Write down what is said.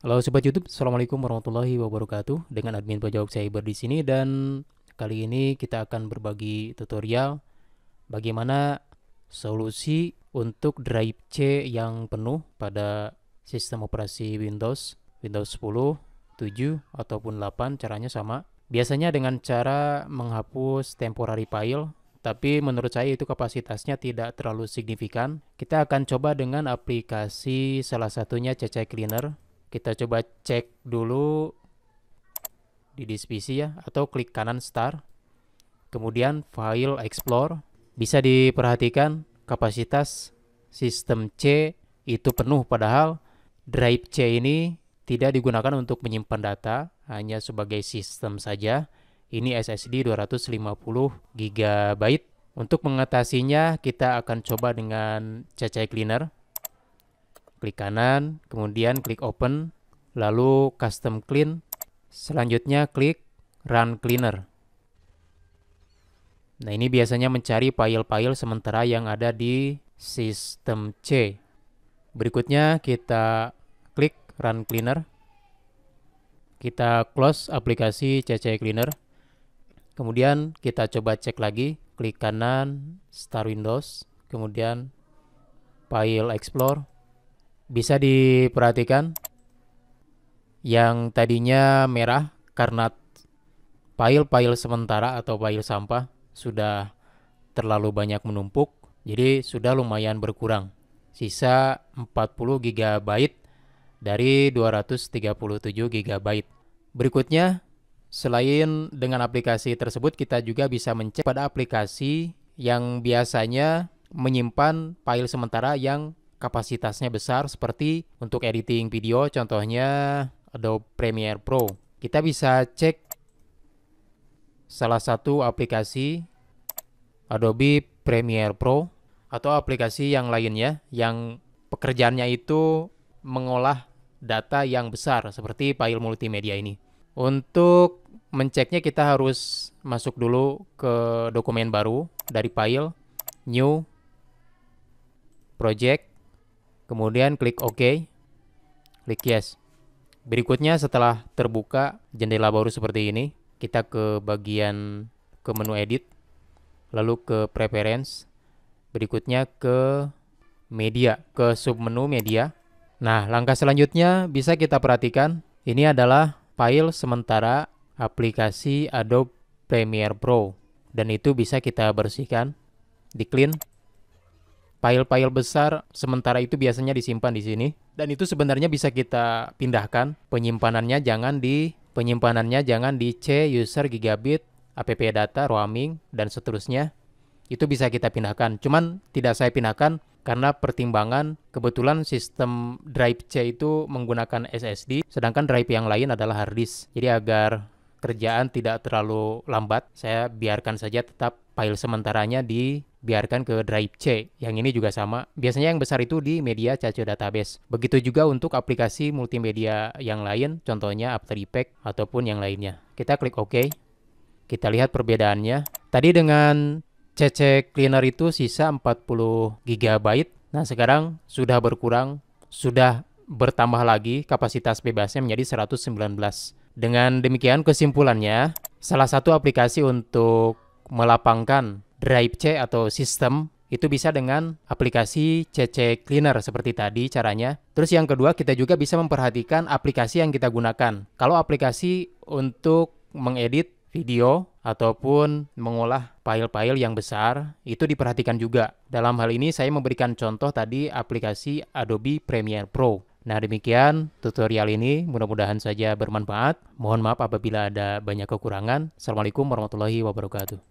Halo sobat YouTube, assalamualaikum warahmatullahi wabarakatuh. Dengan admin pajak cyber di sini dan kali ini kita akan berbagi tutorial bagaimana solusi untuk drive C yang penuh pada sistem operasi Windows, Windows 10, 7 ataupun 8 caranya sama. Biasanya dengan cara menghapus temporary file, tapi menurut saya itu kapasitasnya tidak terlalu signifikan. Kita akan coba dengan aplikasi salah satunya CC Cleaner kita coba cek dulu di disk ya atau klik kanan start. Kemudian file explore. Bisa diperhatikan kapasitas sistem C itu penuh padahal drive C ini tidak digunakan untuk menyimpan data, hanya sebagai sistem saja. Ini SSD 250 GB. Untuk mengatasinya kita akan coba dengan CC Cleaner klik kanan, kemudian klik open, lalu custom clean, selanjutnya klik run cleaner. Nah ini biasanya mencari file-file sementara yang ada di sistem C. Berikutnya kita klik run cleaner. Kita close aplikasi CC Cleaner. Kemudian kita coba cek lagi, klik kanan, start Windows, kemudian file explore, bisa diperhatikan yang tadinya merah karena pail-pail sementara atau pail sampah sudah terlalu banyak menumpuk, jadi sudah lumayan berkurang. Sisa 40 GB dari 237 GB. Berikutnya, selain dengan aplikasi tersebut, kita juga bisa mencek pada aplikasi yang biasanya menyimpan file sementara yang kapasitasnya besar seperti untuk editing video contohnya Adobe Premiere Pro. Kita bisa cek salah satu aplikasi Adobe Premiere Pro atau aplikasi yang lainnya yang pekerjaannya itu mengolah data yang besar seperti file multimedia ini. Untuk menceknya kita harus masuk dulu ke dokumen baru dari file new project Kemudian klik OK. Klik Yes. Berikutnya setelah terbuka jendela baru seperti ini, kita ke bagian ke menu edit, lalu ke preference, berikutnya ke media, ke submenu media. Nah, langkah selanjutnya bisa kita perhatikan, ini adalah file sementara aplikasi Adobe Premiere Pro dan itu bisa kita bersihkan di clean File-file besar sementara itu biasanya disimpan di sini dan itu sebenarnya bisa kita pindahkan. Penyimpanannya jangan di penyimpanannya jangan di C user gigabit app data roaming dan seterusnya. Itu bisa kita pindahkan. Cuman tidak saya pindahkan karena pertimbangan kebetulan sistem drive C itu menggunakan SSD sedangkan drive yang lain adalah hard disk. Jadi agar kerjaan tidak terlalu lambat, saya biarkan saja tetap file sementaranya di biarkan ke drive C. Yang ini juga sama. Biasanya yang besar itu di media cache database. Begitu juga untuk aplikasi multimedia yang lain, contohnya After Effects ataupun yang lainnya. Kita klik OK. Kita lihat perbedaannya. Tadi dengan CC Cleaner itu sisa 40 GB. Nah, sekarang sudah berkurang, sudah bertambah lagi kapasitas bebasnya menjadi 119. Dengan demikian kesimpulannya, salah satu aplikasi untuk melapangkan drive C atau sistem itu bisa dengan aplikasi CC Cleaner seperti tadi caranya. Terus yang kedua kita juga bisa memperhatikan aplikasi yang kita gunakan. Kalau aplikasi untuk mengedit video ataupun mengolah file-file yang besar itu diperhatikan juga. Dalam hal ini saya memberikan contoh tadi aplikasi Adobe Premiere Pro. Nah demikian tutorial ini mudah-mudahan saja bermanfaat. Mohon maaf apabila ada banyak kekurangan. Assalamualaikum warahmatullahi wabarakatuh.